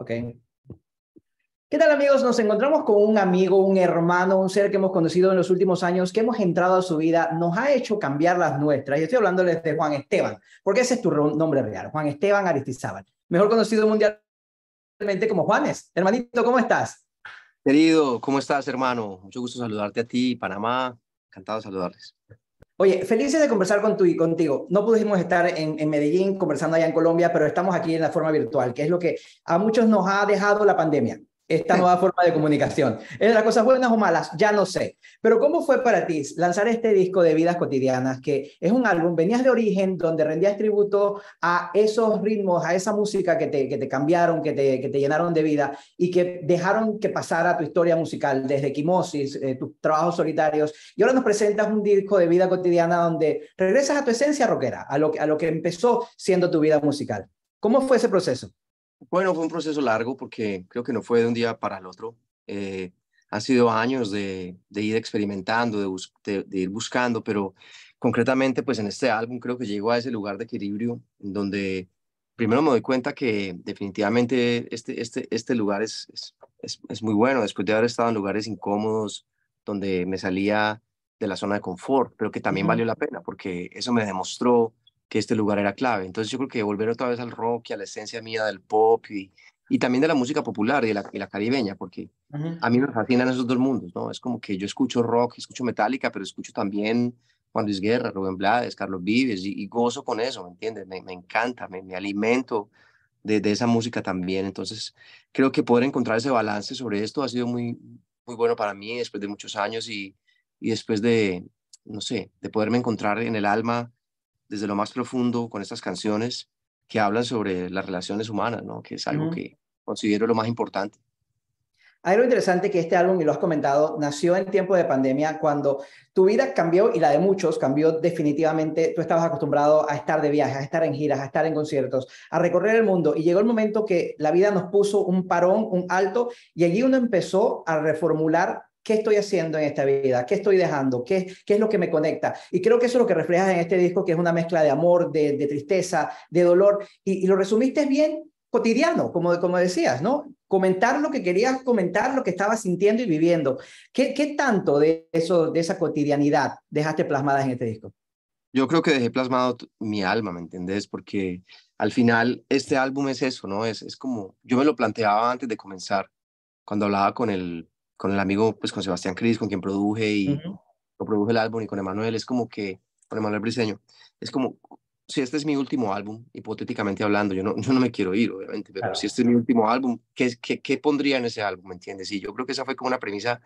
Ok. ¿Qué tal amigos? Nos encontramos con un amigo, un hermano, un ser que hemos conocido en los últimos años, que hemos entrado a su vida, nos ha hecho cambiar las nuestras. Y estoy hablándoles de Juan Esteban, porque ese es tu nombre real, Juan Esteban Aristizábal, mejor conocido mundialmente como Juanes. Hermanito, ¿cómo estás? Querido, ¿cómo estás, hermano? Mucho gusto saludarte a ti, Panamá. Encantado de saludarles. Oye, felices de conversar con tú y contigo. No pudimos estar en, en, Medellín conversando allá en Colombia, pero estamos aquí en la forma virtual, que es lo que a muchos nos ha dejado la pandemia esta nueva forma de comunicación. ¿Es las cosas buenas o malas? Ya no sé. Pero ¿cómo fue para ti lanzar este disco de Vidas Cotidianas, que es un álbum, venías de origen, donde rendías tributo a esos ritmos, a esa música que te, que te cambiaron, que te, que te llenaron de vida y que dejaron que pasara tu historia musical, desde Quimosis, eh, tus trabajos solitarios. Y ahora nos presentas un disco de Vida Cotidiana donde regresas a tu esencia rockera, a lo, a lo que empezó siendo tu vida musical. ¿Cómo fue ese proceso? Bueno, fue un proceso largo porque creo que no fue de un día para el otro. Eh, ha han sido años de, ir experimentando, de, ir buscando, pero concretamente pues en este álbum creo que llego a ese lugar de equilibrio en donde primero me doy cuenta que definitivamente este, este, este lugar es, es, muy bueno, después de haber estado en lugares incómodos donde me salía de la zona de confort, pero que también valió la pena porque eso me demostró que este lugar era clave. Entonces yo creo que volver otra vez al rock y a la esencia mía del pop y, y también de la música popular y de la, la caribeña, porque a mí me fascinan esos dos mundos, ¿no? Es como que yo escucho rock, escucho metálica, pero escucho también Juan Luis Guerra, Rubén Blades, Carlos Vives y, y gozo con eso, ¿me entiendes? Me, me encanta, me, me alimento de, de, esa música también. Entonces creo que poder encontrar ese balance sobre esto ha sido muy, muy bueno para mí después de muchos años y, y después de, no sé, de poderme encontrar en el alma desde lo más profundo con estas canciones que hablan sobre las relaciones humanas, ¿no? que es algo que considero lo más importante. Hay algo interesante que este álbum, y lo has comentado, nació en tiempo de pandemia, cuando tu vida cambió y la de muchos cambió definitivamente. Tú estabas acostumbrado a estar de viaje, a estar en giras, a estar en conciertos, a recorrer el mundo. Y llegó el momento que la vida nos puso un parón, un alto, y allí uno empezó a reformular ¿Qué estoy haciendo en esta vida? ¿Qué estoy dejando? ¿Qué, ¿Qué es lo que me conecta? Y creo que eso es lo que reflejas en este disco, que es una mezcla de amor, de, de tristeza, de dolor. Y, lo resumiste bien cotidiano, como, como decías, ¿no? Comentar lo que querías comentar, lo que estabas sintiendo y viviendo. ¿Qué, qué tanto de, eso, de esa cotidianidad dejaste plasmada en este disco? Yo creo que dejé plasmado mi alma, ¿me entendés? Porque al final este álbum es eso, ¿no? Es, es como, yo me lo planteaba antes de comenzar, cuando hablaba con el con el amigo, pues con Sebastián Cris, con quien produje y lo produje el álbum, y con Emanuel, es como que, con Emanuel Briseño, es como, si este es mi último álbum, hipotéticamente hablando, yo no, yo no me quiero ir, obviamente, pero si este es mi último álbum, ¿qué, qué, qué pondría en ese álbum? ¿Me entiendes? Y yo creo que esa fue como una premisa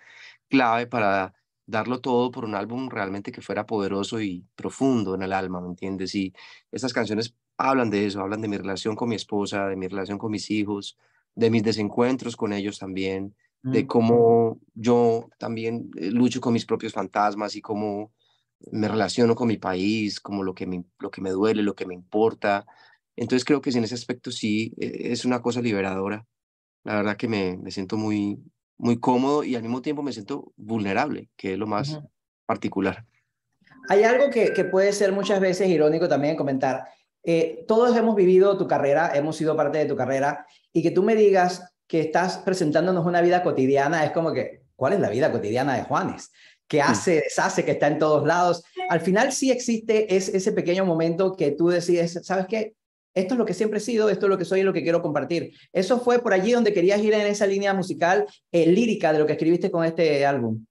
clave para darlo todo por un álbum realmente que fuera poderoso y profundo en el alma, ¿me entiendes? Y estas canciones hablan de eso, hablan de mi relación con mi esposa, de mi relación con mis hijos, de mis desencuentros con ellos también, de mm. cómo yo también eh, lucho con mis propios fantasmas y cómo me relaciono con mi país, como lo que me, lo que me duele, lo que me importa. Entonces creo que en ese aspecto sí e-, es una cosa liberadora. La verdad que me, me siento muy, muy cómodo y al mismo tiempo me siento vulnerable, que es lo más particular. Hay algo que, que puede ser muchas veces irónico también comentar. Eh, todos hemos vivido tu carrera, hemos sido parte de tu carrera, y que tú me digas, que estás presentándonos una vida cotidiana, es como que, ¿cuál es la vida cotidiana de Juanes? ¿Qué hace, deshace, que está en todos lados. Al final sí existe es, ese pequeño momento que tú decides, ¿sabes qué? Esto es lo que siempre he sido, esto es lo que soy y lo que quiero compartir. Eso fue por allí donde querías ir en esa línea musical eh, lírica de lo que escribiste con este álbum.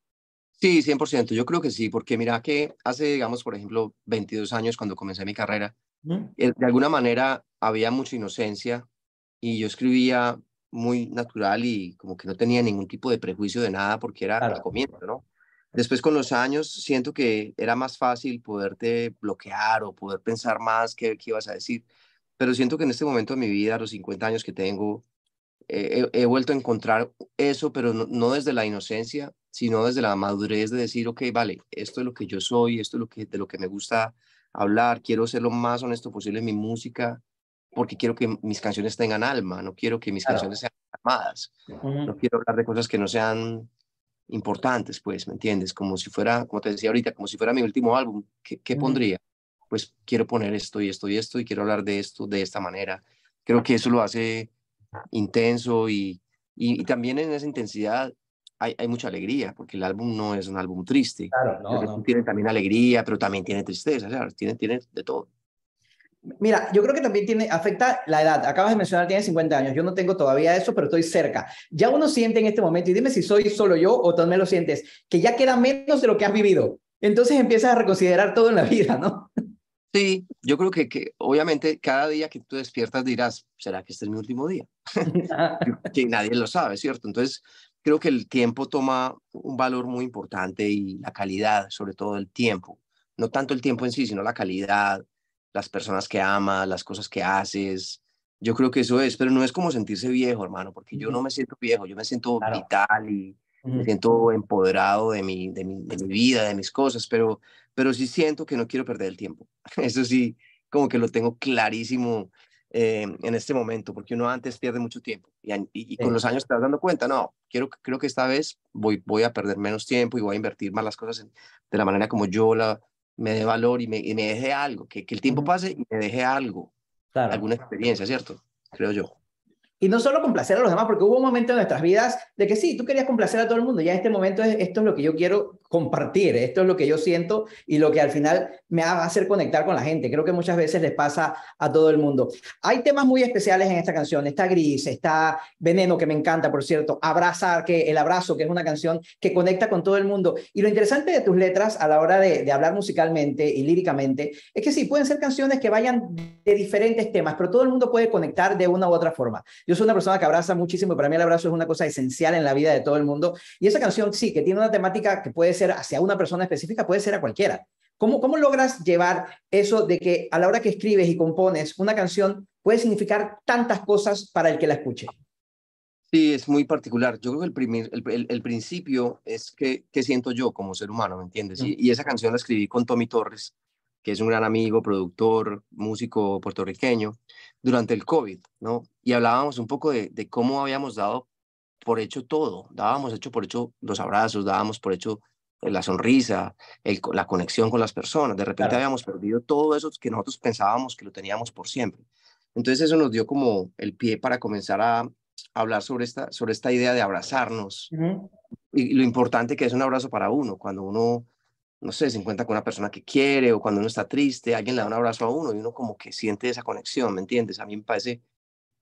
Sí, 100%, yo creo que sí, porque mira que hace, digamos, por ejemplo, 22 años cuando comencé mi carrera, de alguna manera había mucha inocencia y yo escribía muy natural y como que no tenía ningún tipo de prejuicio de nada porque era la comienzo, ¿no? Después con los años siento que era más fácil poderte bloquear o poder pensar más qué, qué ibas a decir, pero siento que en este momento de mi vida, a los 50 años que tengo, he, he, vuelto a encontrar eso, pero no, desde la inocencia, sino desde la madurez de decir, ok, vale, esto es lo que yo soy, esto es lo que, de lo que me gusta hablar, quiero ser lo más honesto posible en mi música, porque quiero que mis canciones tengan alma, no quiero que mis canciones sean armadas, no quiero hablar de cosas que no sean importantes, pues, ¿me entiendes? Como si fuera, como te decía ahorita, como si fuera mi último álbum, ¿qué, qué pondría? Pues quiero poner esto y esto y esto y quiero hablar de esto de esta manera. Creo que eso lo hace intenso y, y, también en esa intensidad hay, hay, mucha alegría, porque el álbum no es un álbum triste. Tiene también alegría, pero también tiene tristeza, Tiene, tiene de todo. Mira, yo creo que también tiene, afecta la edad. Acabas de mencionar, tiene 50 años. Yo no tengo todavía eso, pero estoy cerca. Ya uno siente en este momento, y dime si soy solo yo o también lo sientes, que ya queda menos de lo que has vivido. Entonces empiezas a reconsiderar todo en la vida, ¿no? Sí, yo creo que, que obviamente cada día que tú despiertas dirás, ¿será que este es mi último día? que nadie lo sabe, ¿cierto? Entonces, creo que el tiempo toma un valor muy importante y la calidad, sobre todo el tiempo. No tanto el tiempo en sí, sino la calidad, las personas que amas, las cosas que haces. Yo creo que eso es, pero no es como sentirse viejo, hermano, porque yo no me siento viejo, yo me siento vital y me siento empoderado de mi, de mi, de, mi, vida, de mis cosas, pero, pero sí siento que no quiero perder el tiempo. Eso sí, como que lo tengo clarísimo eh, en este momento, porque uno antes pierde mucho tiempo y, con los años te vas dando cuenta, no, quiero, creo que esta vez voy, voy a perder menos tiempo y voy a invertir más las cosas de la manera como yo la, me dé valor y me, me deje algo, que, que, el tiempo pase y me deje algo, alguna experiencia, ¿cierto? Creo yo. Y no solo complacer a los demás, porque hubo un momento en nuestras vidas de que sí, tú querías complacer a todo el mundo, ya en este momento esto es lo que yo quiero compartir. Esto es lo que yo siento y lo que al final me va a hacer conectar con la gente. Creo que muchas veces les pasa a todo el mundo. Hay temas muy especiales en esta canción. Está Gris, está Veneno, que me encanta, por cierto. Abrazar, que el abrazo, que es una canción que conecta con todo el mundo. Y lo interesante de tus letras a la hora de, de hablar musicalmente y líricamente es que sí, pueden ser canciones que vayan de diferentes temas, pero todo el mundo puede conectar de una u otra forma. Yo soy una persona que abraza muchísimo y para mí el abrazo es una cosa esencial en la vida de todo el mundo. Y esa canción sí, que tiene una temática que puede ser hacia una persona específica, puede ser a cualquiera. ¿Cómo, ¿Cómo logras llevar eso de que a la hora que escribes y compones una canción puede significar tantas cosas para el que la escuche? Sí, es muy particular. Yo creo que el, el, principio es que, que, siento yo como ser humano, ¿me entiendes? Mm. Y, esa canción la escribí con Tommy Torres, que es un gran amigo, productor, músico puertorriqueño, durante el COVID, ¿no? Y hablábamos un poco de, de cómo habíamos dado por hecho todo, dábamos hecho por hecho los abrazos, dábamos por hecho eh, la sonrisa, la conexión con las personas. De repente habíamos perdido todo eso que nosotros pensábamos que lo teníamos por siempre. Entonces eso nos dio como el pie para comenzar a hablar sobre esta, sobre esta idea de abrazarnos y lo importante que es un abrazo para uno, cuando uno, no sé, se encuentra con una persona que quiere o cuando uno está triste, alguien le da un abrazo a uno y uno como que siente esa conexión, ¿me entiendes? A mí me parece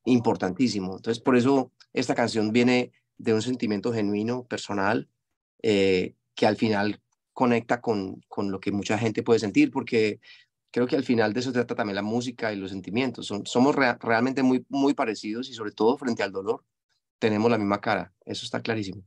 importantísimo. Entonces por eso esta canción viene de un sentimiento genuino, personal, eh, que al final conecta con, con lo que mucha gente puede sentir, porque creo que al final de eso trata también la música y los sentimientos. somos realmente muy, muy parecidos y sobre todo frente al dolor tenemos la misma cara, eso está clarísimo.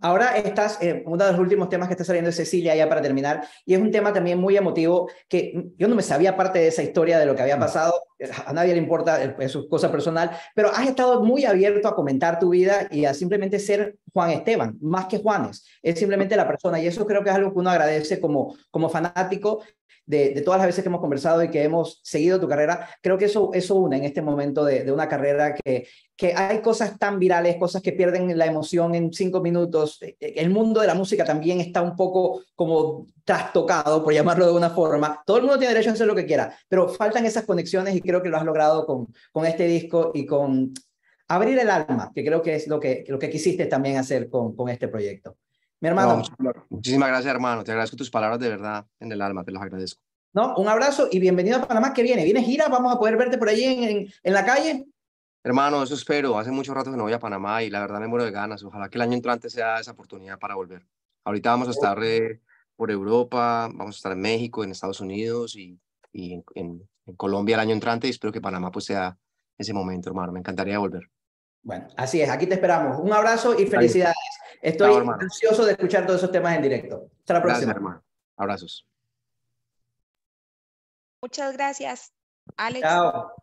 Ahora estás, eh, uno de los últimos temas que está saliendo de Cecilia ya para terminar, y es un tema también muy emotivo que yo no me sabía parte de esa historia de lo que había mm. pasado, eh, a nadie le importa, eh, pues, su es cosa personal, pero has estado muy abierto a comentar tu vida y a simplemente ser Juan Esteban, más que Juanes, es simplemente la persona y eso creo que es algo que uno agradece como, como fanático de, todas las veces que hemos conversado y que hemos seguido tu carrera, creo que eso, eso une en este momento de, una carrera que, que hay cosas tan virales, cosas que pierden la emoción en cinco minutos. Eh, el mundo de la música también está un poco como trastocado, por llamarlo de una forma. Todo el mundo tiene derecho a hacer lo que quiera, pero faltan esas conexiones y creo que lo has logrado con, con este disco y con abrir el alma, que creo que es lo que, lo que quisiste también hacer con, con este proyecto. Mi hermano. muchísimas gracias, hermano. Te agradezco tus palabras de verdad en el alma, te las agradezco. No, un abrazo y bienvenido a Panamá que viene. ¿Viene gira? ¿Vamos a poder verte por ahí en, en, la calle? Hermano, eso espero. Hace mucho rato que no voy a Panamá y la verdad me muero de ganas. Ojalá que el año entrante sea esa oportunidad para volver. Ahorita vamos a estar eh, por Europa, vamos a estar en México, en Estados Unidos y y en, Colombia el año entrante y espero que Panamá pues sea ese momento, hermano. Me encantaría volver. Bueno, así es, aquí te esperamos. Un abrazo y felicidades. Estoy ansioso de escuchar todos esos temas en directo. Hasta la próxima. Gracias, hermano. Abrazos. Muchas gracias, Alex. Chao.